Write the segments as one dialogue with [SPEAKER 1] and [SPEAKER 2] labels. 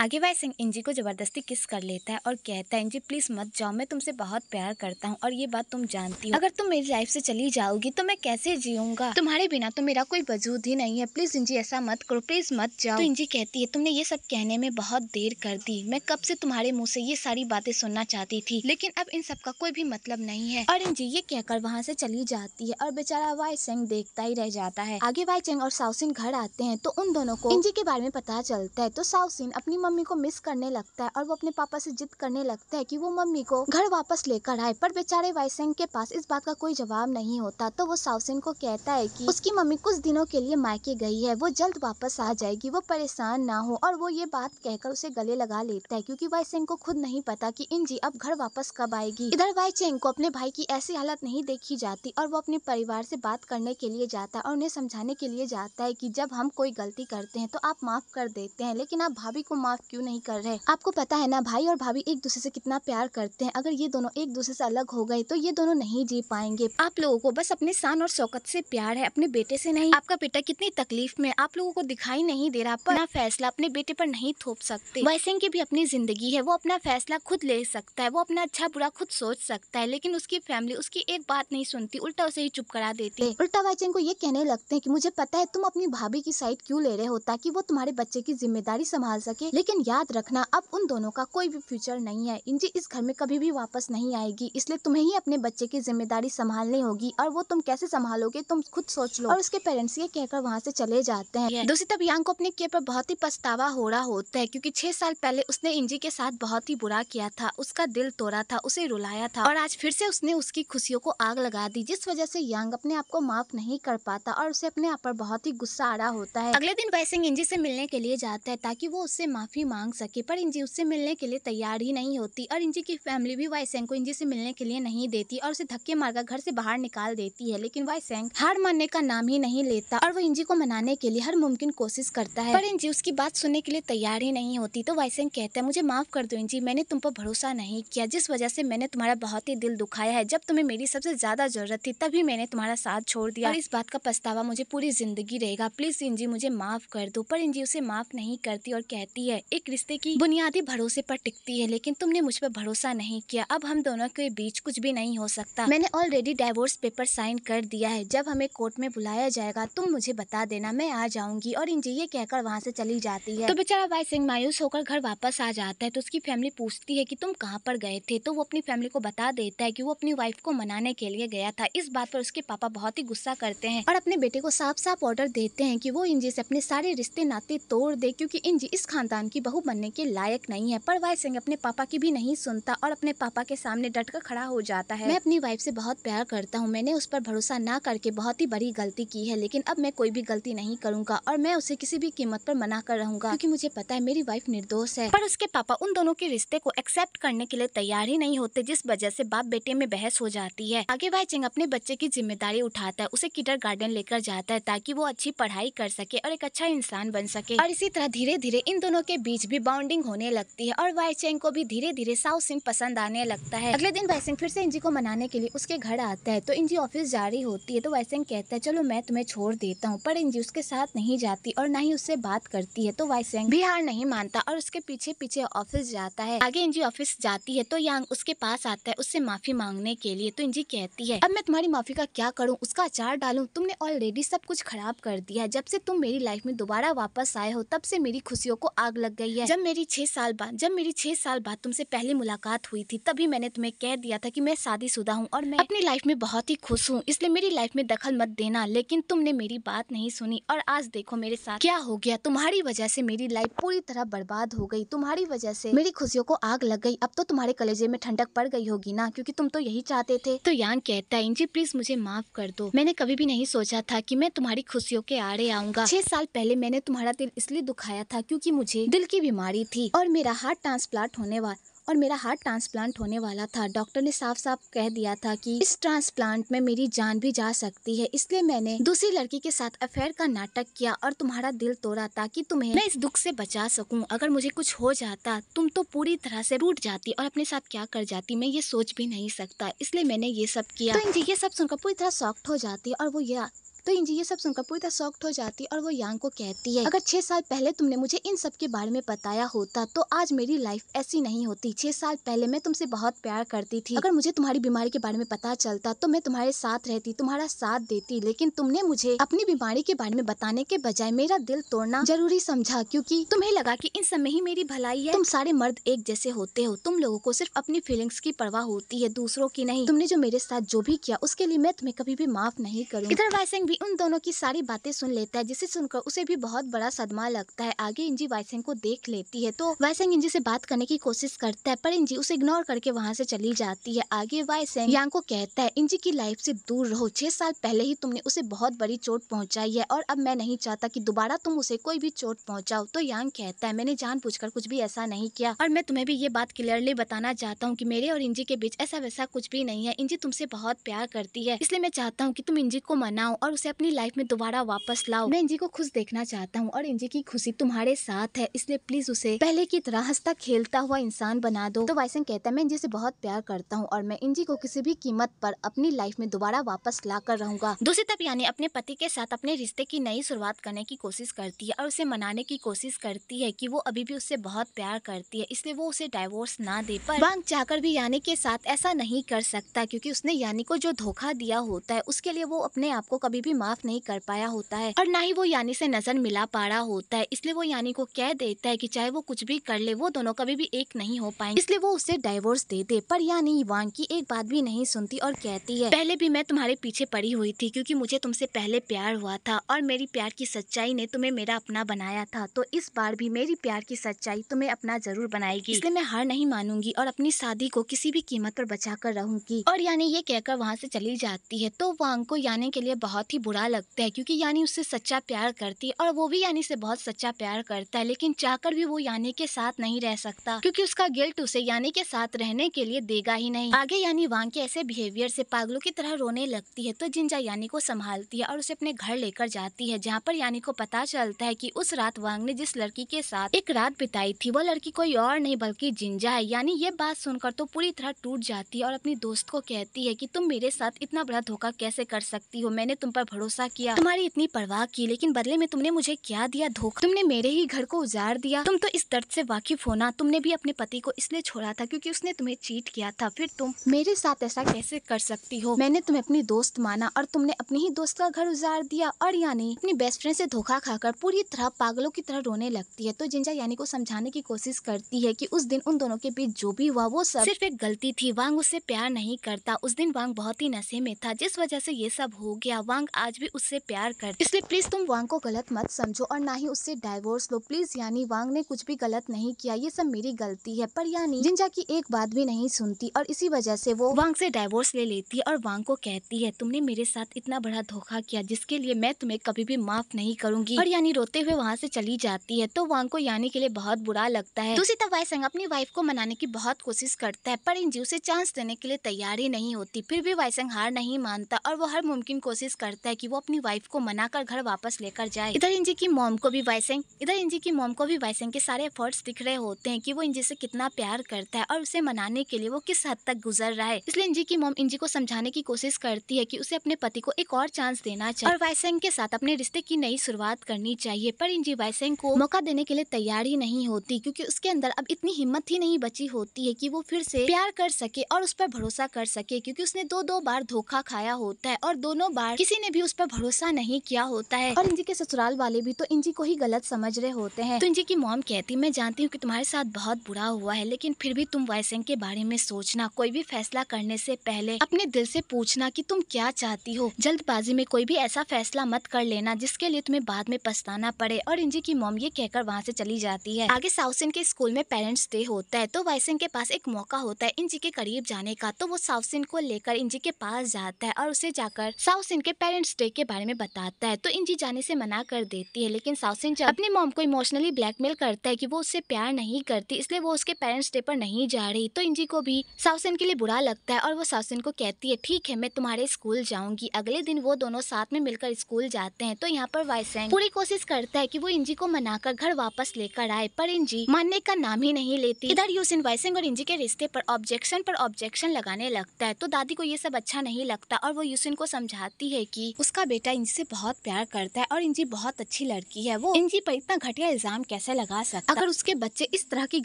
[SPEAKER 1] आगे भाई सिंह इंजी को ज़बरदस्ती किस कर लेता है और कहता है इंजी प्लीज़ मत जाओ मैं तुमसे बहुत प्यार करता हूँ और ये बात तुम जानती हो अगर तुम मेरी लाइफ से चली जाओगी तो मैं कैसे जीऊंगा तुम्हारे बिना तो मेरा कोई वजूद ही नहीं है प्लीज़ इंजी ऐसा मत करो प्लीज़ मत जाओ तो इंजी कहती है तुमने ये सब कहने में बहुत देर कर दी मैं कब से तुम्हारे मुँह से ये सारी बातें सुनना चाहती थी लेकिन अब इन सब का कोई भी मतलब नहीं है और इंजी ये कहकर वहाँ से चली जाती है और बेचारा वाई सिंह देखता ही रह जाता है आगे वाई सिंह और साउसिन घर आते हैं तो उन दोनों को इंजी के बारे में पता चलता है तो साउसिन अपनी मम्मी को मिस करने लगता है और वो अपने पापा से जिद करने लगता है कि वो मम्मी को घर वापस लेकर आए पर बेचारे वाइसेंग के पास इस बात का कोई जवाब नहीं होता तो वो साउसेन को कहता है कि उसकी मम्मी कुछ दिनों के लिए मायके गई है वो जल्द वापस आ जाएगी वो परेशान ना हो और वो ये बात कहकर उसे गले लगा लेता है क्योंकि वाइसेंग को खुद नहीं पता कि इंजी अब घर वापस कब आएगी इधर वाई को अपने भाई की ऐसी हालत नहीं देखी जाती और वो अपने परिवार से बात करने के लिए जाता है और उन्हें समझाने के लिए जाता है कि जब हम कोई गलती करते हैं तो आप माफ कर देते हैं लेकिन आप भाभी को माफ माफ़ क्यों नहीं कर रहे आपको पता है ना भाई और भाभी एक दूसरे से कितना प्यार करते हैं अगर ये दोनों एक दूसरे से अलग हो गए तो ये दोनों नहीं जी पाएंगे आप लोगों को बस अपने शान और शौकत से प्यार है अपने बेटे से नहीं आपका बेटा कितनी तकलीफ में आप लोगों को दिखाई नहीं दे रहा अपना फैसला अपने बेटे पर नहीं थोप सकते वैसे की भी अपनी जिंदगी है वो अपना फैसला खुद ले सकता है वो अपना अच्छा बुरा खुद सोच सकता है लेकिन उसकी फैमिली उसकी एक बात नहीं सुनती उल्टा उसे ही चुप करा देती है उल्टा वैचन को ये कहने लगते हैं कि मुझे पता है तुम अपनी भाभी की साइड क्यों ले रहे हो ताकि वो तुम्हारे बच्चे की जिम्मेदारी संभाल सके लेकिन याद रखना अब उन दोनों का कोई भी फ्यूचर नहीं है इंजी इस घर में कभी भी वापस नहीं आएगी इसलिए तुम्हें ही अपने बच्चे की जिम्मेदारी संभालनी होगी और वो तुम कैसे संभालोगे तुम खुद सोच लो और उसके पेरेंट्स ये कहकर वहाँ से चले जाते हैं दूसरी तरफ यांग को अपने किए पर बहुत ही पछतावा हो रहा होता है क्यूँकी छह साल पहले उसने इंजी के साथ बहुत ही बुरा किया था उसका दिल तोड़ा था उसे रुलाया था और आज फिर से उसने उसकी खुशियों को आग लगा दी जिस वजह से यांग अपने आप को माफ नहीं कर पाता और उसे अपने आप पर बहुत ही गुस्सा आ रहा होता है अगले दिन वैसे इंजी से मिलने के लिए जाता है ताकि वो उससे माफी माफ़ी मांग सके पर इंजी उससे मिलने के लिए तैयार ही नहीं होती और इंजी की फैमिली भी वाइसेंग को इंजी से मिलने के लिए नहीं देती और उसे धक्के मारकर घर से बाहर निकाल देती है लेकिन वाइसेंग हार मानने का नाम ही नहीं लेता और वो इंजी को मनाने के लिए हर मुमकिन कोशिश करता है पर इंजी उसकी बात सुनने के लिए तैयार ही नहीं होती तो वाइसेंग कहता है मुझे माफ़ कर दो इंजी मैंने तुम पर भरोसा नहीं किया जिस वजह से मैंने तुम्हारा बहुत ही दिल दुखाया है जब तुम्हें मेरी सबसे ज़्यादा ज़रूरत थी तभी मैंने तुम्हारा साथ छोड़ दिया और इस बात का पछतावा मुझे पूरी ज़िंदगी रहेगा प्लीज़ इंजी मुझे माफ़ कर दो पर इंजी उसे माफ़ नहीं करती और कहती है एक रिश्ते की बुनियादी भरोसे पर टिकती है लेकिन तुमने मुझ पर भरोसा नहीं किया अब हम दोनों के बीच कुछ भी नहीं हो सकता मैंने ऑलरेडी डाइवोर्स पेपर साइन कर दिया है जब हमें कोर्ट में बुलाया जाएगा तुम मुझे बता देना मैं आ जाऊंगी और इंजी ये कहकर वहाँ से चली जाती है तो बेचारा भाई सिंह मायूस होकर घर वापस आ जाता है तो उसकी फैमिली पूछती है की तुम कहाँ पर गए थे तो वो अपनी फैमिली को बता देता है की वो अपनी वाइफ को मनाने के लिए गया था इस बात पर उसके पापा बहुत ही गुस्सा करते हैं और अपने बेटे को साफ साफ ऑर्डर देते हैं की वो इंजी से अपने सारे रिश्ते नाते तोड़ दे क्यूँकी इंजी इस खानदान राम की बहू बनने के लायक नहीं है पर वाई सिंह अपने पापा की भी नहीं सुनता और अपने पापा के सामने डट कर खड़ा हो जाता है मैं अपनी वाइफ से बहुत प्यार करता हूँ मैंने उस पर भरोसा ना करके बहुत ही बड़ी गलती की है लेकिन अब मैं कोई भी गलती नहीं करूँगा और मैं उसे किसी भी कीमत पर मना कर रहूंगा क्योंकि मुझे पता है मेरी वाइफ निर्दोष है पर उसके पापा उन दोनों के रिश्ते को एक्सेप्ट करने के लिए तैयार ही नहीं होते जिस वजह से बाप बेटे में बहस हो जाती है आगे वाई सिंह अपने बच्चे की जिम्मेदारी उठाता है उसे किडर गार्डन लेकर जाता है ताकि वो अच्छी पढ़ाई कर सके और एक अच्छा इंसान बन सके और इसी तरह धीरे धीरे इन दोनों के बीच भी बाउंडिंग होने लगती है और वाई चैंग को भी धीरे धीरे साउ सिंह पसंद आने लगता है अगले दिन वाई फिर से इंजी को मनाने के लिए उसके घर आता है तो इंजी ऑफिस जा रही होती है तो वाई कहता है चलो मैं तुम्हें छोड़ देता हूँ पर इंजी उसके साथ नहीं जाती और ना ही उससे बात करती है तो वाई भी हार नहीं मानता और उसके पीछे पीछे ऑफिस जाता है आगे इंजी ऑफिस जाती है तो यांग उसके पास आता है उससे माफी मांगने के लिए तो इंजी कहती है अब मैं तुम्हारी माफी का क्या करूँ उसका अचार डालू तुमने ऑलरेडी सब कुछ खराब कर दिया है जब से तुम मेरी लाइफ में दोबारा वापस आए हो तब से मेरी खुशियों को आग लग गई है जब मेरी छह साल बाद जब मेरी छह साल बाद तुमसे पहली मुलाकात हुई थी तभी मैंने तुम्हें कह दिया था कि मैं शादीशुदा हूँ और मैं अपनी लाइफ में बहुत ही खुश हूँ इसलिए मेरी लाइफ में दखल मत देना लेकिन तुमने मेरी बात नहीं सुनी और आज देखो मेरे साथ क्या हो गया तुम्हारी वजह से मेरी लाइफ पूरी तरह बर्बाद हो गई तुम्हारी वजह से मेरी खुशियों को आग लग गई अब तो तुम्हारे कलेजे में ठंडक पड़ गई होगी ना क्योंकि तुम तो यही चाहते थे तो यांग कहता है इंजी प्लीज मुझे माफ कर दो मैंने कभी भी नहीं सोचा था कि मैं तुम्हारी खुशियों के आड़े आऊंगा छह साल पहले मैंने तुम्हारा दिल इसलिए दुखाया था क्योंकि मुझे दिल की बीमारी थी और मेरा हार्ट ट्रांसप्लांट होने वाला और मेरा हार्ट ट्रांसप्लांट होने वाला था डॉक्टर ने साफ साफ कह दिया था कि इस ट्रांसप्लांट में मेरी जान भी जा सकती है इसलिए मैंने दूसरी लड़की के साथ अफेयर का नाटक किया और तुम्हारा दिल तोड़ा ताकि तुम्हें मैं इस दुख से बचा सकूं अगर मुझे कुछ हो जाता तुम तो पूरी तरह से रूट जाती और अपने साथ क्या कर जाती मैं ये सोच भी नहीं सकता इसलिए मैंने ये सब किया तो ये सब सुनकर पूरी तरह सॉफ्ट हो जाती और वो यह तो इंजी ये सब सुनकर पूरी तरह सॉफ्ट हो जाती है और वो यांग को कहती है अगर छह साल पहले तुमने मुझे इन सब के बारे में बताया होता तो आज मेरी लाइफ ऐसी नहीं होती छह साल पहले मैं तुमसे बहुत प्यार करती थी अगर मुझे तुम्हारी बीमारी के बारे में पता चलता तो मैं तुम्हारे साथ रहती तुम्हारा साथ देती लेकिन तुमने मुझे अपनी बीमारी के बारे में बताने के बजाय मेरा दिल तोड़ना जरूरी समझा क्योंकि तुम्हें लगा कि इन सब में ही मेरी भलाई है तुम सारे मर्द एक जैसे होते हो तुम लोगों को सिर्फ अपनी फीलिंग्स की परवाह होती है दूसरों की नहीं तुमने जो मेरे साथ जो भी किया उसके लिए मैं तुम्हें कभी भी माफ नहीं करूँ इधर वैसे भी भी उन दोनों की सारी बातें सुन लेता है जिसे सुनकर उसे भी बहुत बड़ा सदमा लगता है आगे इंजी वाइसेंग को देख लेती है तो वाइसेंग इंजी से बात करने की कोशिश करता है पर इंजी उसे इग्नोर करके वहाँ से चली जाती है आगे वाइसेंग यांग को कहता है इंजी की लाइफ से दूर रहो छह साल पहले ही तुमने उसे बहुत बड़ी चोट पहुँचाई है और अब मैं नहीं चाहता की दोबारा तुम उसे कोई भी चोट पहुँचाओ तो यांग कहता है मैंने जानबूझकर कुछ भी ऐसा नहीं किया और मैं तुम्हें भी ये बात क्लियरली बताना चाहता हूँ की मेरे और इंजी के बीच ऐसा वैसा कुछ भी नहीं है इंजी तुमसे बहुत प्यार करती है इसलिए मैं चाहता हूँ की तुम इंजी को मनाओ और उसे उसे अपनी लाइफ में दोबारा वापस लाओ मैं इंजी को खुश देखना चाहता हूँ और इंजी की खुशी तुम्हारे साथ है इसलिए प्लीज उसे पहले की तरह हंसता खेलता हुआ इंसान बना दो तो वाइसन कहता है मैं इंजी से बहुत प्यार करता हूँ और मैं इंजी को किसी भी कीमत पर अपनी लाइफ में दोबारा वापस ला कर रहूंगा दूसरी तरफ यानी अपने पति के साथ अपने रिश्ते की नई शुरुआत करने की कोशिश करती है और उसे मनाने की कोशिश करती है की वो अभी भी उससे बहुत प्यार करती है इसलिए वो उसे डाइवोर्स ना दे पर वांग जाकर भी यानी के साथ ऐसा नहीं कर सकता क्यूँकी उसने यानी को जो धोखा दिया होता है उसके लिए वो अपने आप को कभी भी माफ नहीं कर पाया होता है और ना ही वो यानी से नजर मिला पा रहा होता है इसलिए वो यानी को कह देता है कि चाहे वो कुछ भी कर ले वो दोनों कभी भी एक नहीं हो पाएंगे इसलिए वो उसे डाइवोर्स दे दे पर यानी वांग की एक बात भी नहीं सुनती और कहती है पहले भी मैं तुम्हारे पीछे पड़ी हुई थी क्योंकि मुझे तुमसे पहले प्यार हुआ था और मेरी प्यार की सच्चाई ने तुम्हें मेरा अपना बनाया था तो इस बार भी मेरी प्यार की सच्चाई तुम्हें अपना जरूर बनाएगी इसलिए मैं हार नहीं मानूंगी और अपनी शादी को किसी भी कीमत पर बचा कर रहूंगी और यानी ये कहकर वहाँ से चली जाती है तो वांग को यानी के लिए बहुत ही बुरा लगता है क्योंकि यानी उससे सच्चा प्यार करती है और वो भी यानी से बहुत सच्चा प्यार करता है लेकिन चाहकर भी वो यानी के साथ नहीं रह सकता क्योंकि उसका गिल्ट उसे यानी के साथ रहने के लिए देगा ही नहीं आगे यानी वांग के ऐसे बिहेवियर से पागलों की तरह रोने लगती है तो जिंजा यानी को संभालती है और उसे अपने घर लेकर जाती है जहाँ पर यानी को पता चलता है की उस रात वांग ने जिस लड़की के साथ एक रात बिताई थी वो लड़की कोई और नहीं बल्कि जिंजा है यानी ये बात सुनकर तो पूरी तरह टूट जाती है और अपनी दोस्त को कहती है की तुम मेरे साथ इतना बड़ा धोखा कैसे कर सकती हो मैंने तुम पर भरोसा किया तुम्हारी इतनी परवाह की लेकिन बदले में तुमने मुझे क्या दिया धोखा तुमने मेरे ही घर को उजार दिया तुम तो इस दर्द से वाकिफ होना तुमने भी अपने पति को इसलिए छोड़ा था क्योंकि उसने तुम्हें चीट किया था फिर तुम मेरे साथ ऐसा कैसे कर सकती हो मैंने तुम्हें अपनी दोस्त माना और तुमने अपने ही दोस्त का घर उजार दिया और यानी अपनी बेस्ट फ्रेंड से धोखा खाकर पूरी तरह पागलों की तरह रोने लगती है तो जिंजा यानी को समझाने की कोशिश करती है की उस दिन उन दोनों के बीच जो भी हुआ वो सिर्फ एक गलती थी वांग उससे प्यार नहीं करता उस दिन वांग बहुत ही नशे में था जिस वजह से ये सब हो गया वांग आज भी उससे प्यार कर इसलिए प्लीज़ तुम वांग को गलत मत समझो और ना ही उससे डाइवोर्स लो प्लीज़ यानी वांग ने कुछ भी गलत नहीं किया ये सब मेरी गलती है पर यानी जिंजा की एक बात भी नहीं सुनती और इसी वजह से वो वांग से डाइवोर्स ले लेती है और वांग को कहती है तुमने मेरे साथ इतना बड़ा धोखा किया जिसके लिए मैं तुम्हें कभी भी माफ नहीं करूंगी और यानी रोते हुए वहाँ से चली जाती है तो वांग को यानी के लिए बहुत बुरा लगता है दूसरी तरफ संग अपनी वाइफ को मनाने की बहुत कोशिश करता है पर इंजी से चांस देने के लिए तैयार ही नहीं होती फिर भी संग हार नहीं मानता और वो हर मुमकिन कोशिश करता लगता है कि वो अपनी वाइफ को मना कर घर वापस लेकर जाए इधर इंजी की मोम को भी वाइसेंग इधर इंजी की मोम को भी वाइसेंग के सारे एफर्ट्स दिख रहे होते हैं कि वो इंजी से कितना प्यार करता है और उसे मनाने के लिए वो किस हद तक गुजर रहा है इसलिए इंजी की मोम इंजी को समझाने की कोशिश करती है की उसे अपने पति को एक और चांस देना चाहिए और वाइसेंग के साथ अपने रिश्ते की नई शुरुआत करनी चाहिए पर इंजी वाइसेंग को मौका देने के लिए तैयार ही नहीं होती क्यूँकी उसके अंदर अब इतनी हिम्मत ही नहीं बची होती है की वो फिर से प्यार कर सके और उस पर भरोसा कर सके क्योंकि उसने दो दो बार धोखा खाया होता है और दोनों बार किसी ने भी उस पर भरोसा नहीं किया होता है और इंजी के ससुराल वाले भी तो इंजी को ही गलत समझ रहे होते हैं तो इंजी की मॉम कहती मैं जानती हूँ कि तुम्हारे साथ बहुत बुरा हुआ है लेकिन फिर भी तुम वायसेंग के बारे में सोचना कोई भी फैसला करने से पहले अपने दिल से पूछना कि तुम क्या चाहती हो जल्दबाजी में कोई भी ऐसा फैसला मत कर लेना जिसके लिए तुम्हें बाद में पछताना पड़े और इंजी की मॉम ये कहकर वहाँ से चली जाती है आगे साउसिन के स्कूल में पेरेंट्स डे होता है तो वायसेंग के पास एक मौका होता है इंजी के करीब जाने का तो वो साउसिन को लेकर इंजी के पास जाता है और उसे जाकर साउसिन के पेरेंट्स पेरेंट्स डे के बारे में बताता है तो इंजी जाने से मना कर देती है लेकिन साउसिन अपनी मॉम को इमोशनली ब्लैकमेल करता है कि वो उससे प्यार नहीं करती इसलिए वो उसके पेरेंट्स डे पर नहीं जा रही तो इंजी को भी साउसिन के लिए बुरा लगता है और वो साउसिन को कहती है ठीक है मैं तुम्हारे स्कूल जाऊंगी अगले दिन वो दोनों साथ में मिलकर स्कूल जाते हैं तो यहाँ पर वाइस पूरी कोशिश करता है की वो इंजी को मनाकर घर वापस लेकर आए पर इंजी मानने का नाम ही नहीं लेती इधर यूसिन वाइसिंग और इंजी के रिश्ते पर ऑब्जेक्शन पर ऑब्जेक्शन लगाने लगता है तो दादी को ये सब अच्छा नहीं लगता और वो यूसिन को समझाती है कि उसका बेटा इंजी से बहुत प्यार करता है और इंजी बहुत अच्छी लड़की है वो इंजी पर इतना घटिया इल्जाम कैसे लगा सकता अगर उसके बच्चे इस तरह की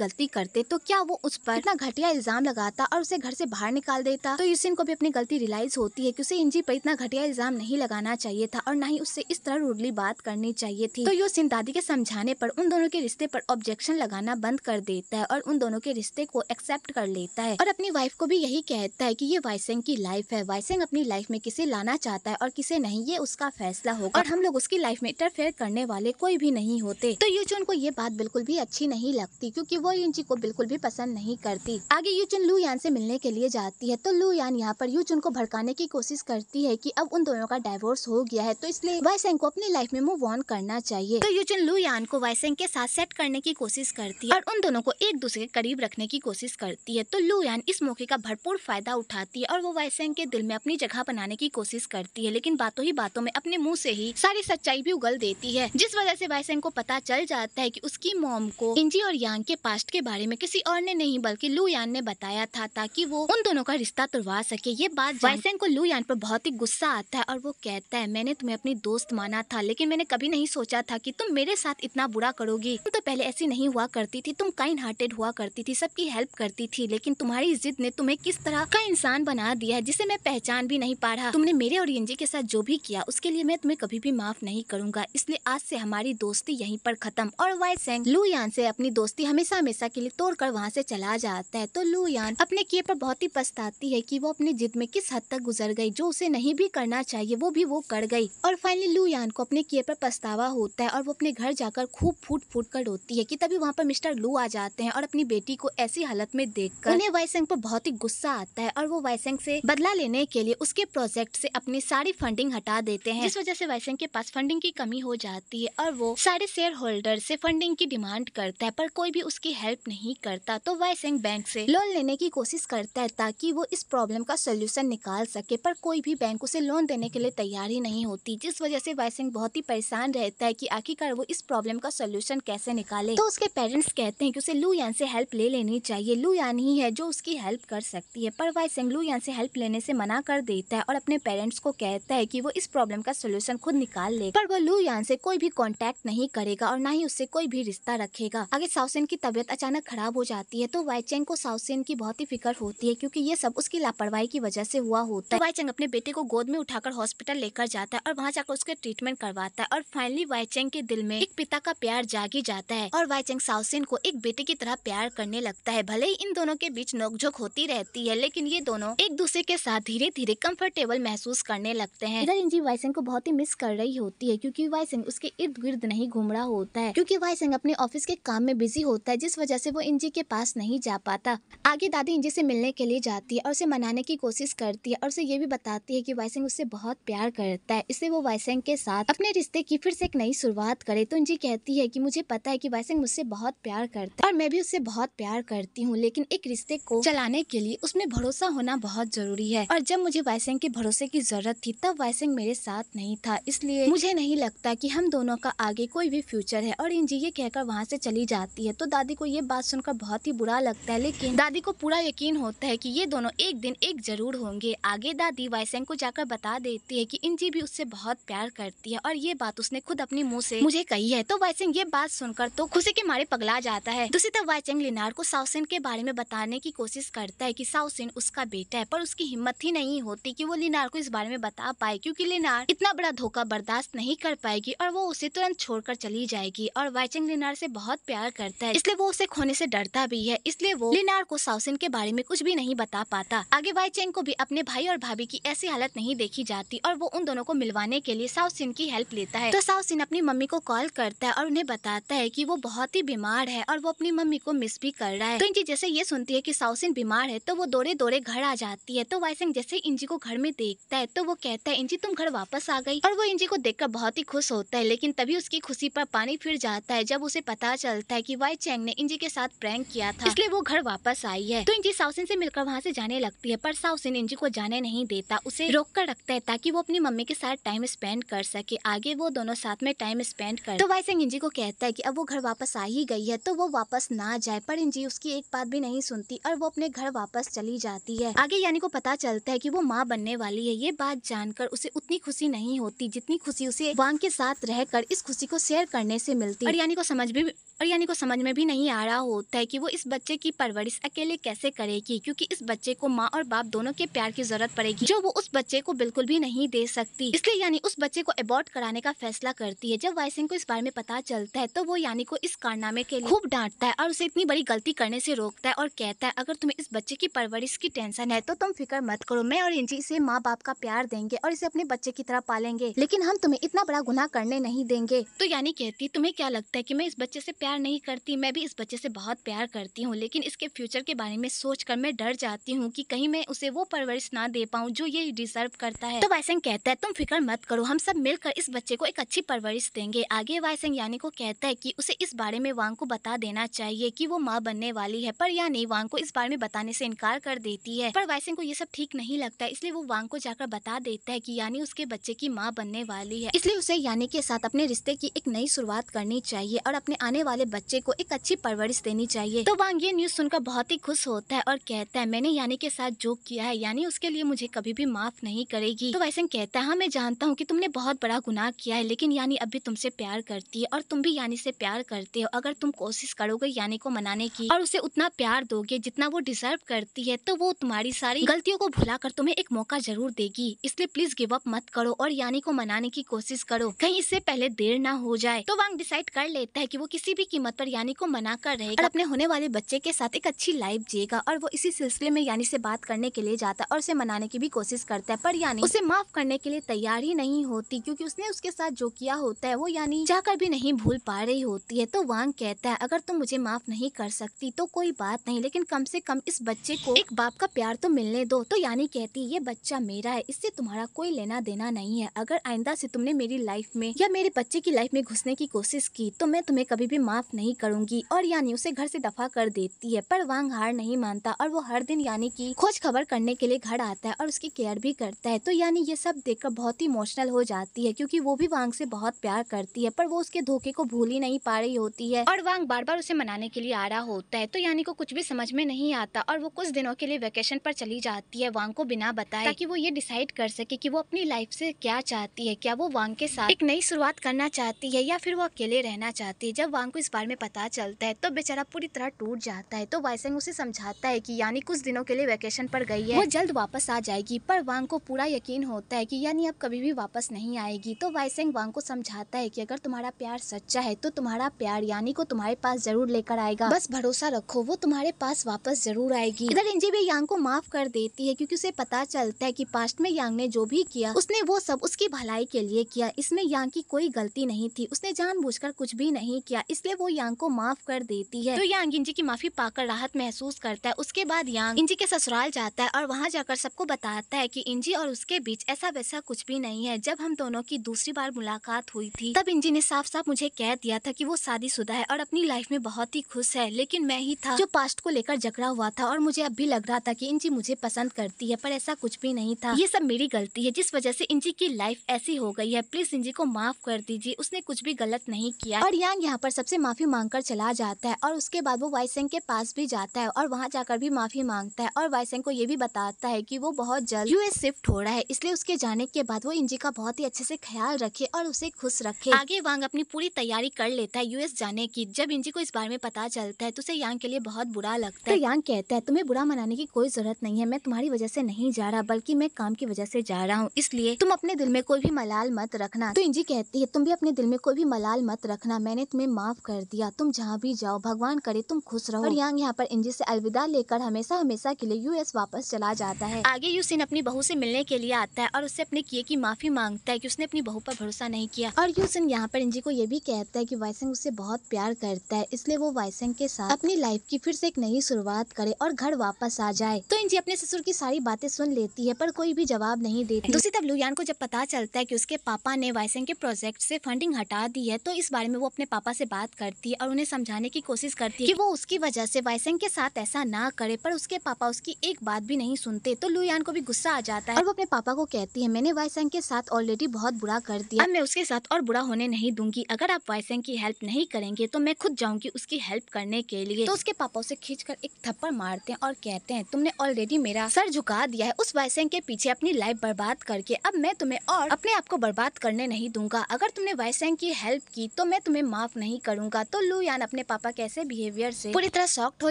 [SPEAKER 1] गलती करते तो क्या वो उस पर इतना घटिया इल्जाम लगाता और उसे घर से बाहर निकाल देता तो युसिन को भी अपनी गलती रियलाइज होती है की उसे इंजी पर इतना घटिया इल्जाम नहीं लगाना चाहिए था और न ही उससे इस तरह रूडली बात करनी चाहिए थी तो युसिन दादी के समझाने पर उन दोनों के रिश्ते पर ऑब्जेक्शन लगाना बंद कर देता है और उन दोनों के रिश्ते को एक्सेप्ट कर लेता है और अपनी वाइफ को भी यही कहता है की ये वाइसेंग की लाइफ है वाइसेंग अपनी लाइफ में किसे लाना चाहता है और किसे नहीं ये उसका फैसला होगा और हम लोग उसकी लाइफ में इंटरफेयर करने वाले कोई भी नहीं होते तो यूचुन को ये बात बिल्कुल भी अच्छी नहीं लगती क्योंकि वो यूनची को बिल्कुल भी पसंद नहीं करती आगे यूचुन लू यान से मिलने के लिए जाती है तो लू यान यहाँ पर यूचुन को भड़काने की कोशिश करती है की अब उन दोनों का डाइवोर्स हो गया है तो इसलिए वाइसेंग को अपनी लाइफ में मूव ऑन करना चाहिए तो यूचुन लू यान को वाइसेंग के साथ सेट करने की कोशिश करती है और उन दोनों को एक दूसरे के करीब रखने की कोशिश करती है तो लू यान इस मौके का भरपूर फायदा उठाती है और वो वाइसेंग के दिल में अपनी जगह बनाने की कोशिश करती है लेकिन बात बातों ही बातों में अपने मुंह से ही सारी सच्चाई भी उगल देती है जिस वजह से बाइसन को पता चल जाता है कि उसकी मोम को इंजी और यांग के पास्ट के बारे में किसी और ने नहीं बल्कि लू यान ने बताया था ताकि वो उन दोनों का रिश्ता तुड़वा सके ये बात बाइसन को लू यान पर बहुत ही गुस्सा आता है और वो कहता है मैंने तुम्हें अपनी दोस्त माना था लेकिन मैंने कभी नहीं सोचा था की तुम मेरे साथ इतना बुरा करोगी तुम तो पहले ऐसी नहीं हुआ करती थी तुम काइंड हार्टेड हुआ करती थी सबकी हेल्प करती थी लेकिन तुम्हारी जिद ने तुम्हें किस तरह का इंसान बना दिया है जिसे मैं पहचान भी नहीं पा रहा तुमने मेरे और इंजी के साथ जो भी किया उसके लिए मैं तुम्हें कभी भी माफ नहीं करूंगा इसलिए आज से हमारी दोस्ती यहीं पर खत्म और वाई सेंग लू यान से अपनी दोस्ती हमेशा हमेशा के लिए तोड़ कर वहाँ से चला जाता है तो लू यान अपने किए पर बहुत ही पछताती है कि वो अपने जिद में किस हद तक गुजर गई जो उसे नहीं भी करना चाहिए वो भी वो कर गई और फाइनली लू यान को अपने किए पर पछतावा होता है और वो अपने घर जाकर खूब फूट फूट कर रोती है की तभी वहाँ पर मिस्टर लू आ जाते हैं और अपनी बेटी को ऐसी हालत में देख कर उन्हें वाईसेंग पर बहुत ही गुस्सा आता है और वो वाईसेंग से बदला लेने के लिए उसके प्रोजेक्ट से अपनी सारी फंड फंडिंग हटा देते हैं जिस वजह से वाइसेंग के पास फंडिंग की कमी हो जाती है और वो सारे शेयर होल्डर से फंडिंग की डिमांड करता है पर कोई भी उसकी हेल्प नहीं करता तो वाइसेंग बैंक से लोन लेने की कोशिश करता है ताकि वो इस प्रॉब्लम का सोल्यूशन निकाल सके पर कोई भी बैंक उसे लोन देने के लिए तैयार ही नहीं होती जिस वजह से वाइसेंग बहुत ही परेशान रहता है की आखिरकार वो इस प्रॉब्लम का सोल्यूशन कैसे निकाले तो उसके पेरेंट्स कहते हैं की उसे लू यान से हेल्प ले लेनी चाहिए लू यान ही है जो उसकी हेल्प कर सकती है पर वाइसेंग लू यान से हेल्प लेने से मना कर देता है और अपने पेरेंट्स को कहता है कि वो इस प्रॉब्लम का सोल्यूशन खुद निकाल ले पर वो लू यान से कोई भी कांटेक्ट नहीं करेगा और ना ही उससे कोई भी रिश्ता रखेगा अगर साउसेन की तबीयत अचानक खराब हो जाती है तो वाईचेंग को साउसेन की बहुत ही फिक्र होती है क्योंकि ये सब उसकी लापरवाही की वजह से हुआ होता है वाई वाईचेंग अपने बेटे को गोद में उठाकर हॉस्पिटल लेकर जाता है और वहाँ जाकर उसके ट्रीटमेंट करवाता है और फाइनली वाईचेंग के दिल में एक पिता का प्यार जागी जाता है और वाईचेंग साउसेन को एक बेटे की तरह प्यार करने लगता है भले ही इन दोनों के बीच नोकझोंक होती रहती है लेकिन ये दोनों एक दूसरे के साथ धीरे धीरे कंफर्टेबल महसूस करने लगते हैं हैं इधर इंजी वाइसेंग को बहुत ही मिस कर रही होती है क्योंकि वाइसेंग उसके इर्द गिर्द नहीं घूम रहा होता है क्योंकि वाइसेंग अपने ऑफिस के काम में बिजी होता है जिस वजह से वो इंजी के पास नहीं जा पाता आगे दादी इंजी से मिलने के लिए जाती है और उसे मनाने की कोशिश करती है और उसे ये भी बताती है की वाइसेंग उससे बहुत प्यार करता है इसे वो वाइसेंग के साथ अपने रिश्ते की फिर से एक नई शुरुआत करे तो इंजी कहती है की मुझे पता है की वाइसेंग मुझसे बहुत प्यार करता है और मैं भी उससे बहुत प्यार करती हूँ लेकिन एक रिश्ते को चलाने के लिए उसमें भरोसा होना बहुत जरूरी है और जब मुझे वाइसेंग के भरोसे की जरूरत थी तब सिंह मेरे साथ नहीं था इसलिए मुझे नहीं लगता कि हम दोनों का आगे कोई भी फ्यूचर है और इंजी ये कहकर वहाँ से चली जाती है तो दादी को ये बात सुनकर बहुत ही बुरा लगता है लेकिन दादी को पूरा यकीन होता है कि ये दोनों एक दिन एक जरूर होंगे आगे दादी वायसेंग को जाकर बता देती है कि इंजी भी उससे बहुत प्यार करती है और ये बात उसने खुद अपने मुँह से मुझे कही है तो वायसेंग ये बात सुनकर तो खुशी के मारे पगला जाता है दूसरी तरफ वायसेंग लिनार को साउसेन के बारे में बताने की कोशिश करता है की साउसेन उसका बेटा है पर उसकी हिम्मत ही नहीं होती की वो लिनार को इस बारे में बता पाए क्योंकि लिनार इतना बड़ा धोखा बर्दाश्त नहीं कर पाएगी और वो उसे तुरंत छोड़कर चली जाएगी और वाइचिंग लिनार से बहुत प्यार करता है इसलिए वो उसे खोने से डरता भी है इसलिए वो लिनार को साउसिन के बारे में कुछ भी नहीं बता पाता आगे वाइचिंग को भी अपने भाई और भाभी की ऐसी हालत नहीं देखी जाती और वो उन दोनों को मिलवाने के लिए साउसिन की हेल्प लेता है तो साउसिन अपनी मम्मी को कॉल करता है और उन्हें बताता है की वो बहुत ही बीमार है और वो अपनी मम्मी को मिस भी कर रहा है तो इंजी जैसे ये सुनती है की साउसिन बीमार है तो वो दौड़े दौड़े घर आ जाती है तो वाइसिंग जैसे इंजी को घर में देखता है तो वो कहता है इंजी तुम घर वापस आ गई और वो इंजी को देखकर बहुत ही खुश होता है लेकिन तभी उसकी खुशी पर पानी फिर जाता है जब उसे पता चलता है कि वाई चैंग ने इंजी के साथ प्रैंक किया था इसलिए वो घर वापस आई है तो इंजी साउसिन से मिलकर वहाँ से जाने लगती है पर साउसिन इंजी को जाने नहीं देता उसे रोक कर रखता है ताकि वो अपनी मम्मी के साथ टाइम स्पेंड कर सके आगे वो दोनों साथ में टाइम स्पेंड कर तो वाई चैंग इंजी को कहता है की अब वो घर वापस आ ही गई है तो वो वापस ना जाए पर इंजी उसकी एक बात भी नहीं सुनती और वो अपने घर वापस चली जाती है आगे यानी को पता चलता है की वो माँ बनने वाली है ये बात जानकर उसे उतनी खुशी नहीं होती जितनी खुशी उसे वांग के साथ रहकर इस खुशी को शेयर करने से मिलती और यानी को समझ भी और यानी को समझ में भी नहीं आ रहा होता है कि वो इस बच्चे की परवरिश अकेले कैसे करेगी क्योंकि इस बच्चे को माँ और बाप दोनों के प्यार की जरूरत पड़ेगी जो वो उस बच्चे को बिल्कुल भी नहीं दे सकती इसलिए यानी उस बच्चे को अबॉर्ट कराने का फैसला करती है जब सिंह को इस बारे में पता चलता है तो वो यानी को इस कारनामे के लिए खूब डांटता है और उसे इतनी बड़ी गलती करने से रोकता है और कहता है अगर तुम्हें इस बच्चे की परवरिश की टेंशन है तो तुम फिक्र मत करो मैं और इंजी इसे माँ बाप का प्यार देंगे और से अपने बच्चे की तरह पालेंगे लेकिन हम तुम्हें इतना बड़ा गुनाह करने नहीं देंगे तो यानी कहती तुम्हें क्या लगता है कि मैं इस बच्चे से प्यार नहीं करती मैं भी इस बच्चे से बहुत प्यार करती हूँ लेकिन इसके फ्यूचर के बारे में सोच कर मैं डर जाती हूँ कि कहीं मैं उसे वो परवरिश ना दे पाऊँ जो ये डिजर्व करता है तो वायसंग कहता है तुम फिक्र मत करो हम सब मिलकर इस बच्चे को एक अच्छी परवरिश देंगे आगे वायसंग यानी को कहता है की उसे इस बारे में वांग को बता देना चाहिए की वो माँ बनने वाली है पर यानी वांग को इस बारे में बताने से इनकार कर देती है पर वायसंग को ये सब ठीक नहीं लगता है इसलिए वो वांग को जाकर बता देता है की की यानी उसके बच्चे की माँ बनने वाली है इसलिए उसे यानी के साथ अपने रिश्ते की एक नई शुरुआत करनी चाहिए और अपने आने वाले बच्चे को एक अच्छी परवरिश देनी चाहिए तो वांग ये न्यूज सुनकर बहुत ही खुश होता है और कहता है मैंने यानी के साथ जो किया है यानी उसके लिए मुझे कभी भी माफ नहीं करेगी तो वैसे कहता है हाँ मैं जानता हूँ की तुमने बहुत बड़ा गुनाह किया है लेकिन यानी अब भी तुमसे प्यार करती है और तुम भी यानी से प्यार करते हो अगर तुम कोशिश करोगे यानी को मनाने की और उसे उतना प्यार दोगे जितना वो डिजर्व करती है तो वो तुम्हारी सारी गलतियों को भुला कर तुम्हें एक मौका जरूर देगी इसलिए प्लीज गिव अप मत करो और यानी को मनाने की कोशिश करो कहीं इससे पहले देर ना हो जाए तो वांग डिसाइड कर लेता है कि वो किसी भी कीमत पर यानी को मना कर रहे और अपने होने वाले बच्चे के साथ एक अच्छी लाइफ जिएगा और वो इसी सिलसिले में यानी से बात करने के लिए जाता है और उसे मनाने की भी कोशिश करता है पर यानी उसे माफ करने के लिए तैयार ही नहीं होती क्यूँकी उसने उसके साथ जो किया होता है वो यानी जाकर भी नहीं भूल पा रही होती है तो वांग कहता है अगर तुम मुझे माफ नहीं कर सकती तो कोई बात नहीं लेकिन कम से कम इस बच्चे को एक बाप का प्यार तो मिलने दो तो यानी कहती है ये बच्चा मेरा है इससे तुम्हारा कोई कोई लेना देना नहीं है अगर आइंदा से तुमने मेरी लाइफ में या मेरे बच्चे की लाइफ में घुसने की कोशिश की तो मैं तुम्हें कभी भी माफ नहीं करूंगी और यानी उसे घर से दफा कर देती है पर वांग हार नहीं मानता और वो हर दिन यानी की खोज खबर करने के लिए घर आता है और उसकी केयर भी करता है तो यानी ये सब देखकर बहुत ही इमोशनल हो जाती है क्यूँकी वो भी वांग से बहुत प्यार करती है पर वो उसके धोखे को भूल ही नहीं पा रही होती है और वांग बार बार उसे मनाने के लिए आ रहा होता है तो यानी को कुछ भी समझ में नहीं आता और वो कुछ दिनों के लिए वेकेशन पर चली जाती है वांग को बिना बताए ताकि वो ये डिसाइड कर सके कि वो अपनी लाइफ से क्या चाहती है क्या वो वांग के साथ एक नई शुरुआत करना चाहती है या फिर वो अकेले रहना चाहती है जब वांग को इस बारे में पता चलता है तो बेचारा पूरी तरह टूट जाता है तो वाइसेंग उसे समझाता है कि यानी कुछ दिनों के लिए वैकेशन पर गई है वो जल्द वापस आ जाएगी पर वांग को पूरा यकीन होता है की यानी अब कभी भी वापस नहीं आएगी तो वाइसेंग वांग को समझाता है की अगर तुम्हारा प्यार सच्चा है तो तुम्हारा प्यार यानी को तुम्हारे पास जरूर लेकर आएगा बस भरोसा रखो वो तुम्हारे पास वापस जरूर आएगी इधर इंजी भी यांग को माफ कर देती है क्योंकि उसे पता चलता है कि पास्ट में यांग ने जो भी किया उसने वो सब उसकी भलाई के लिए किया इसमें यांग की कोई गलती नहीं थी उसने जानबूझकर कुछ भी नहीं किया इसलिए वो यांग को माफ कर देती है तो यांग इंजी की माफी पाकर राहत महसूस करता है उसके बाद यांग इंजी के ससुराल जाता है और वहाँ जाकर सबको बताता है की इंजी और उसके बीच ऐसा वैसा कुछ भी नहीं है जब हम दोनों की दूसरी बार मुलाकात हुई थी तब इंजी ने साफ साफ मुझे कह दिया था की वो शुदा है और अपनी लाइफ में बहुत ही खुश है लेकिन मैं ही था जो पास्ट को लेकर जकड़ा हुआ था और मुझे अब भी लग रहा था की इंजी मुझे पसंद करती है पर ऐसा कुछ भी नहीं था ये सब मेरी गलती है जिस वजह से इंजी की लाइफ ऐसी हो गई है प्लीज इंजी को माफ कर दीजिए उसने कुछ भी गलत नहीं किया और यांग यहाँ पर सबसे माफी मांगकर चला जाता है और उसके बाद वो वाइसेंग के पास भी जाता है और वहाँ जाकर भी माफी मांगता है और वाइसेंग को ये भी बताता है की वो बहुत जल्द यूएस शिफ्ट हो रहा है इसलिए उसके जाने के बाद वो इंजी का बहुत ही अच्छे से ख्याल रखे और उसे खुश रखे आगे वांग अपनी पूरी तैयारी कर लेता है यूएस जाने की जब इंजी को इस बारे में पता चलता है तो उसे यांग के लिए बहुत बुरा लगता तो है यांग कहता है तुम्हें बुरा मनाने की कोई जरूरत नहीं है मैं तुम्हारी वजह से नहीं जा रहा बल्कि मैं काम की वजह से जा रहा हूँ हूँ इसलिए तुम अपने दिल में कोई भी मलाल मत रखना तो इंजी कहती है तुम भी अपने दिल में कोई भी मलाल मत रखना मैंने तुम्हें माफ कर दिया तुम जहाँ भी जाओ भगवान करे तुम खुश रहो और यांग यहाँ पर इंजी से अलविदा लेकर हमेशा हमेशा के लिए यूएस वापस चला जाता है आगे यूसिन अपनी बहू से मिलने के लिए आता है और उससे अपने किए की माफी मांगता है की उसने अपनी बहू पर भरोसा नहीं किया और यूसिन यहाँ पर इंजी को ये भी कहता है की वायसंग उससे बहुत प्यार करता है इसलिए वो वायसंग के साथ अपनी लाइफ की फिर से एक नई शुरुआत करे और घर वापस आ जाए तो इंजी अपने ससुर की सारी बातें सुन लेती है पर कोई भी जवाब नहीं देती दूसरी तरफ लुयान को जब पता चलता है कि उसके पापा ने वायसेंग के प्रोजेक्ट से फंडिंग हटा दी है तो इस बारे में वो अपने पापा से बात करती है और उन्हें समझाने की कोशिश करती है कि वो उसकी वजह से वायसेंग के साथ ऐसा ना करे पर उसके पापा उसकी एक बात भी नहीं सुनते तो लुयान को भी गुस्सा आ जाता है और वो अपने पापा को कहती है मैंने वायसेंग के साथ ऑलरेडी बहुत बुरा कर दिया अब मैं उसके साथ और बुरा होने नहीं दूंगी अगर आप वायसेंग की हेल्प नहीं करेंगे तो मैं खुद जाऊंगी उसकी हेल्प करने के लिए तो उसके पापा उसे खींच कर एक थप्पड़ मारते हैं और कहते हैं तुमने ऑलरेडी मेरा सर झुका दिया है उस वायसेंग के पीछे अपनी लाइफ बर्बाद बात करके अब मैं तुम्हें और अपने आप को बर्बाद करने नहीं दूंगा अगर तुमने वायसेंग की हेल्प की तो मैं तुम्हें माफ नहीं करूंगा तो लू यान अपने पापा के ऐसे बिहेवियर से पूरी तरह सॉक्ट हो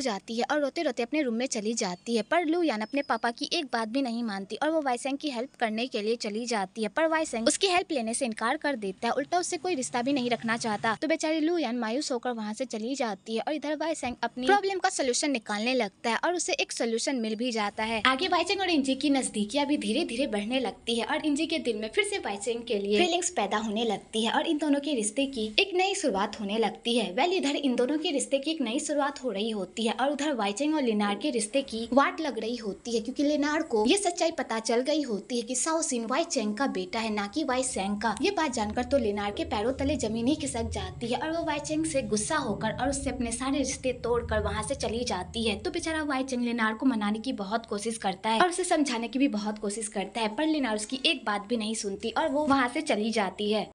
[SPEAKER 1] जाती है और रोते रोते अपने रूम में चली जाती है पर लू यान अपने पापा की एक बात भी नहीं मानती और वो वायसेंग की हेल्प करने के लिए चली जाती है पर वायसेंग उसकी हेल्प लेने से इनकार कर देता है उल्टा उससे कोई रिश्ता भी नहीं रखना चाहता तो बेचारी लू यान मायूस होकर वहाँ से चली जाती है और इधर वायसेंग अपनी प्रॉब्लम का सोल्यूशन निकालने लगता है और उसे एक सोल्यूशन मिल भी जाता है आगे वायसेंग और इंजी की नजदीकियाँ भी धीरे धीरे बढ़ने लगती लगती है और इंजी के दिल में फिर से बाइचेंग के लिए फीलिंग्स पैदा होने लगती है और इन दोनों के रिश्ते की एक नई शुरुआत होने लगती है वेल इधर इन दोनों के रिश्ते की एक नई शुरुआत हो रही होती है और उधर वाइचिंग और लिनार के रिश्ते की वाट लग रही होती है क्यूँकी लिनार को ये सच्चाई पता चल गई होती है की साउसिन वाई चेंग का बेटा है ना की वाई सेंग का ये बात जानकर तो लिनार के पैरों तले जमीन ही खिसक जाती है और वो वाई चेंग से गुस्सा होकर और उससे अपने सारे रिश्ते तोड़कर वहाँ से चली जाती है तो बेचारा वाई चेंग लिनार को मनाने की बहुत कोशिश करता है और उसे समझाने की भी बहुत कोशिश करता है पर लिनार और उसकी एक बात भी नहीं सुनती और वो वहाँ से चली जाती है